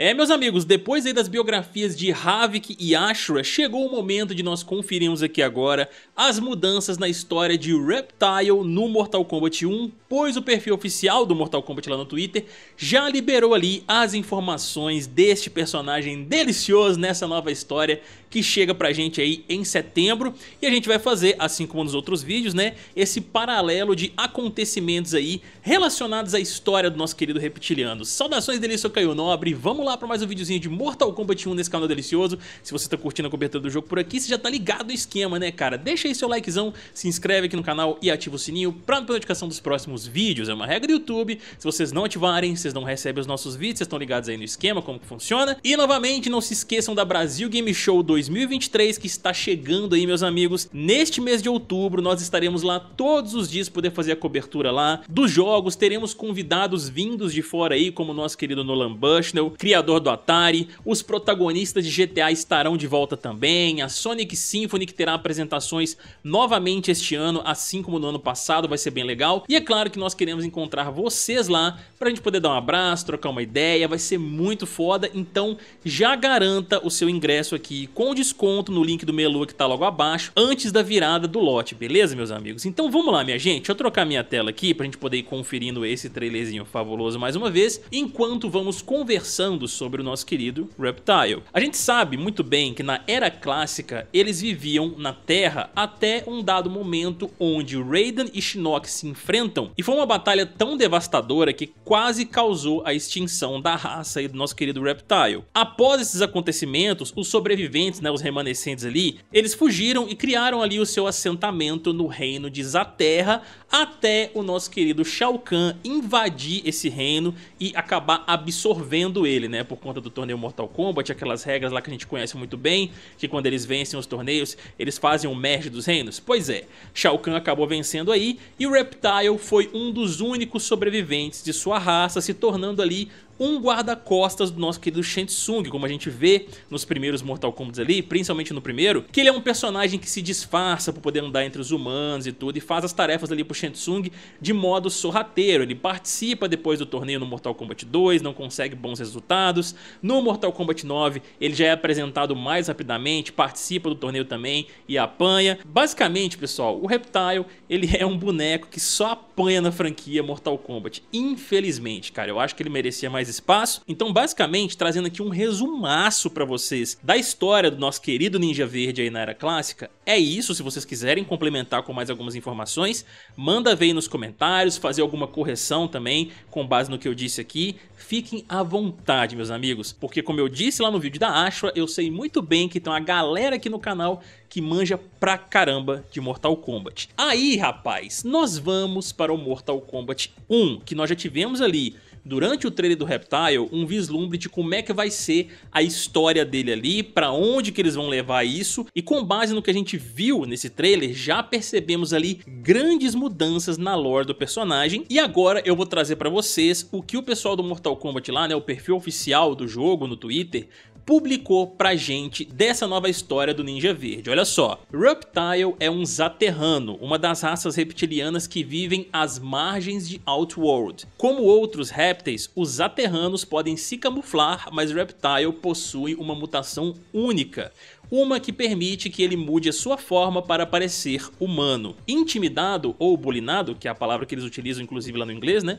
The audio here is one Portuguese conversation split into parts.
É, meus amigos, depois das biografias de Havik e Ashura, chegou o momento de nós conferirmos aqui agora as mudanças na história de Reptile no Mortal Kombat 1, pois o perfil oficial do Mortal Kombat lá no Twitter já liberou ali as informações deste personagem delicioso nessa nova história que chega pra gente aí em setembro. E a gente vai fazer, assim como nos outros vídeos, né, esse paralelo de acontecimentos aí relacionados à história do nosso querido reptiliano. Saudações dele, sou Caio Nobre, vamos lá pra mais um videozinho de Mortal Kombat 1 nesse canal delicioso. Se você tá curtindo a cobertura do jogo por aqui, você já tá ligado no esquema, né, cara? Deixa aí seu likezão, se inscreve aqui no canal e ativa o sininho pra não perder notificação dos próximos vídeos. É uma regra do YouTube, se vocês não ativarem, vocês não recebem os nossos vídeos, vocês estão ligados aí no esquema, como que funciona. E novamente, não se esqueçam da Brasil Game Show 2 2023 que está chegando aí, meus amigos. Neste mês de outubro, nós estaremos lá todos os dias poder fazer a cobertura lá dos jogos. Teremos convidados vindos de fora aí, como o nosso querido Nolan Bushnell, criador do Atari. Os protagonistas de GTA estarão de volta também. A Sonic Symphony que terá apresentações novamente este ano, assim como no ano passado, vai ser bem legal. E é claro que nós queremos encontrar vocês lá para a gente poder dar um abraço, trocar uma ideia, vai ser muito foda. Então já garanta o seu ingresso aqui com com desconto no link do Melua que tá logo abaixo, antes da virada do lote, beleza, meus amigos? Então vamos lá, minha gente. Deixa eu trocar minha tela aqui pra gente poder ir conferindo esse trailerzinho fabuloso mais uma vez, enquanto vamos conversando sobre o nosso querido Reptile. A gente sabe muito bem que na Era Clássica eles viviam na Terra até um dado momento onde Raiden e Shinnok se enfrentam e foi uma batalha tão devastadora que quase causou a extinção da raça e do nosso querido Reptile. Após esses acontecimentos, os sobreviventes né, os remanescentes ali, eles fugiram e criaram ali o seu assentamento no reino de Zaterra até o nosso querido Shao Kahn invadir esse reino e acabar absorvendo ele, né, por conta do torneio Mortal Kombat, aquelas regras lá que a gente conhece muito bem, que quando eles vencem os torneios, eles fazem o um merge dos reinos. Pois é, Shao Kahn acabou vencendo aí e o Reptile foi um dos únicos sobreviventes de sua raça, se tornando ali um guarda-costas do nosso querido Shensung, como a gente vê nos primeiros Mortal Kombat ali, principalmente no primeiro, que ele é um personagem que se disfarça para poder andar entre os humanos e tudo, e faz as tarefas ali pro Shensung de modo sorrateiro. Ele participa depois do torneio no Mortal Kombat 2, não consegue bons resultados. No Mortal Kombat 9, ele já é apresentado mais rapidamente, participa do torneio também e apanha. Basicamente, pessoal, o Reptile, ele é um boneco que só apanha na franquia Mortal Kombat. Infelizmente, cara, eu acho que ele merecia mais espaço. Então, basicamente, trazendo aqui um resumaço para vocês da história do nosso querido Ninja Verde aí na era clássica, é isso. Se vocês quiserem complementar com mais algumas informações, manda ver aí nos comentários, fazer alguma correção também com base no que eu disse aqui. Fiquem à vontade, meus amigos, porque como eu disse lá no vídeo da Ashwa, eu sei muito bem que tem uma galera aqui no canal que manja pra caramba de Mortal Kombat. Aí, rapaz, nós vamos para o Mortal Kombat 1, que nós já tivemos ali durante o trailer do Reptile um vislumbre de como é que vai ser a história dele ali, pra onde que eles vão levar isso e com base no que a gente viu nesse trailer já percebemos ali grandes mudanças na lore do personagem e agora eu vou trazer pra vocês o que o pessoal do Mortal Kombat lá, né, o perfil oficial do jogo no Twitter publicou pra gente dessa nova história do Ninja Verde. Olha só, Reptile é um Zaterrano, uma das raças reptilianas que vivem às margens de Outworld. Como outros répteis, os Zaterranos podem se camuflar, mas Reptile possui uma mutação única, uma que permite que ele mude a sua forma para parecer humano. Intimidado ou bulinado, que é a palavra que eles utilizam inclusive lá no inglês, né?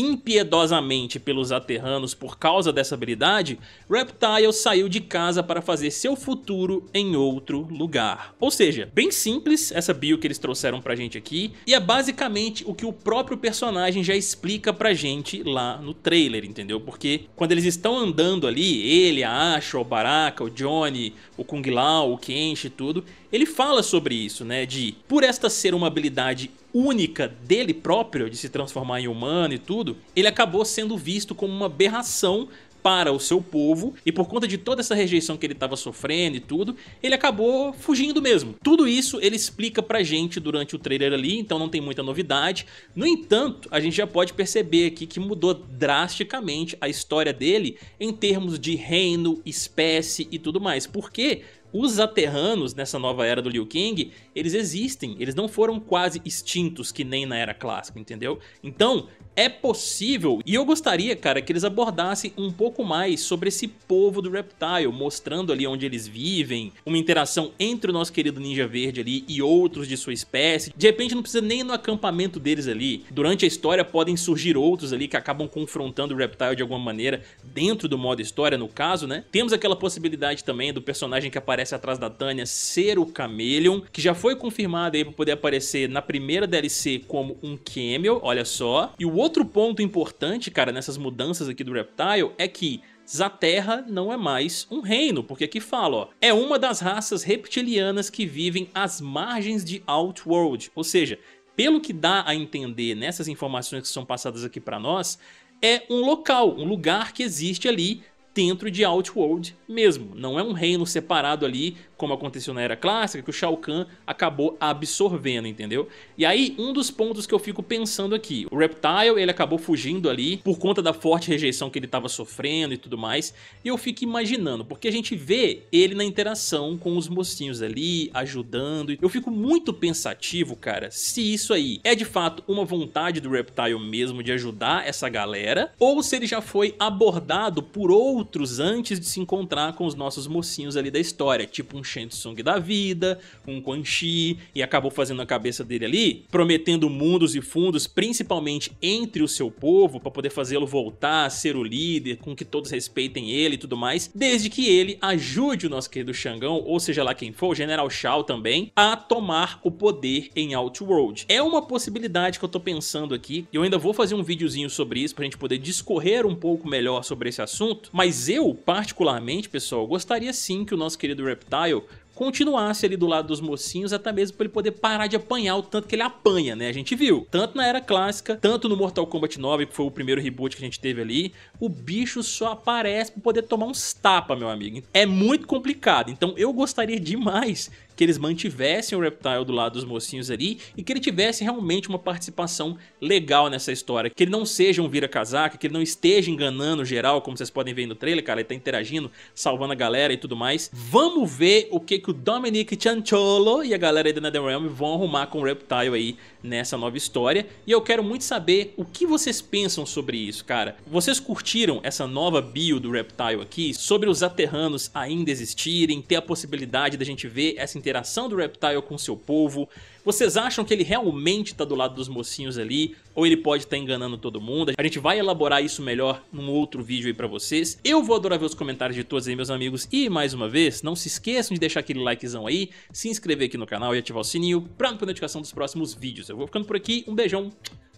impiedosamente pelos aterranos por causa dessa habilidade, Reptile saiu de casa para fazer seu futuro em outro lugar. Ou seja, bem simples essa bio que eles trouxeram pra gente aqui, e é basicamente o que o próprio personagem já explica pra gente lá no trailer, entendeu? Porque quando eles estão andando ali, ele, a Asha, o Baraka, o Johnny, o Kung Lao, o Kenshi e tudo, ele fala sobre isso, né, de por esta ser uma habilidade única dele próprio, de se transformar em humano e tudo, ele acabou sendo visto como uma aberração para o seu povo e por conta de toda essa rejeição que ele estava sofrendo e tudo, ele acabou fugindo mesmo. Tudo isso ele explica pra gente durante o trailer ali, então não tem muita novidade. No entanto, a gente já pode perceber aqui que mudou drasticamente a história dele em termos de reino, espécie e tudo mais, porque os aterranos, nessa nova era do Liu Kang, eles existem, eles não foram quase extintos que nem na era clássica, entendeu? Então, é possível, e eu gostaria, cara, que eles abordassem um pouco mais sobre esse povo do Reptile, mostrando ali onde eles vivem, uma interação entre o nosso querido Ninja Verde ali e outros de sua espécie. De repente não precisa nem no acampamento deles ali. Durante a história podem surgir outros ali que acabam confrontando o Reptile de alguma maneira dentro do modo história, no caso, né? Temos aquela possibilidade também do personagem que aparece aparece atrás da Tânia ser o Chameleon, que já foi confirmado aí para poder aparecer na primeira DLC como um Camel, olha só. E o outro ponto importante, cara, nessas mudanças aqui do Reptile é que Zaterra não é mais um reino, porque aqui fala, ó, é uma das raças reptilianas que vivem às margens de Outworld, ou seja, pelo que dá a entender nessas informações que são passadas aqui para nós, é um local, um lugar que existe ali dentro de Outworld mesmo. Não é um reino separado ali como aconteceu na Era Clássica, que o Shao Kahn acabou absorvendo, entendeu? E aí, um dos pontos que eu fico pensando aqui, o Reptile, ele acabou fugindo ali por conta da forte rejeição que ele estava sofrendo e tudo mais, e eu fico imaginando, porque a gente vê ele na interação com os mocinhos ali, ajudando, eu fico muito pensativo, cara, se isso aí é de fato uma vontade do Reptile mesmo de ajudar essa galera, ou se ele já foi abordado por outros antes de se encontrar com os nossos mocinhos ali da história, tipo um Shensung da vida, um Quan Chi, e acabou fazendo a cabeça dele ali, prometendo mundos e fundos, principalmente entre o seu povo, para poder fazê-lo voltar a ser o líder, com que todos respeitem ele e tudo mais, desde que ele ajude o nosso querido Xangão, ou seja lá quem for, o General Shao também, a tomar o poder em Outworld. É uma possibilidade que eu tô pensando aqui, e eu ainda vou fazer um videozinho sobre isso pra gente poder discorrer um pouco melhor sobre esse assunto, mas eu, particularmente, pessoal, gostaria sim que o nosso querido Reptile continuasse ali do lado dos mocinhos, até mesmo para ele poder parar de apanhar o tanto que ele apanha, né? A gente viu, tanto na era clássica, tanto no Mortal Kombat 9, que foi o primeiro reboot que a gente teve ali, o bicho só aparece para poder tomar uns tapa, meu amigo. É muito complicado. Então eu gostaria demais que eles mantivessem o Reptile do lado dos mocinhos ali e que ele tivesse realmente uma participação legal nessa história, que ele não seja um vira-casaca, que ele não esteja enganando geral, como vocês podem ver no trailer, cara, ele tá interagindo, salvando a galera e tudo mais. Vamos ver o que que o Dominic Chancholo e a galera aí da NetherRealm vão arrumar com o Reptile aí nessa nova história, e eu quero muito saber o que vocês pensam sobre isso, cara. Vocês curtiram essa nova bio do Reptile aqui, sobre os aterranos ainda existirem, ter a possibilidade da gente ver essa interação interação do Reptile com seu povo? Vocês acham que ele realmente tá do lado dos mocinhos ali? Ou ele pode estar tá enganando todo mundo? A gente vai elaborar isso melhor num outro vídeo aí pra vocês. Eu vou adorar ver os comentários de todos aí, meus amigos. E, mais uma vez, não se esqueçam de deixar aquele likezão aí, se inscrever aqui no canal e ativar o sininho pra não perder notificação dos próximos vídeos. Eu vou ficando por aqui, um beijão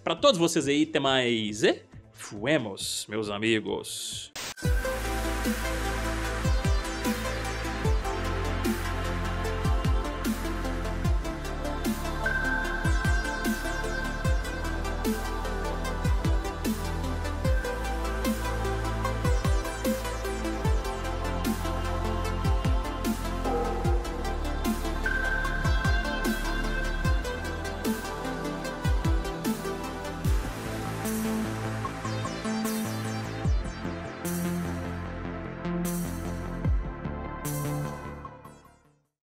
pra todos vocês aí, até mais e fuemos, meus amigos.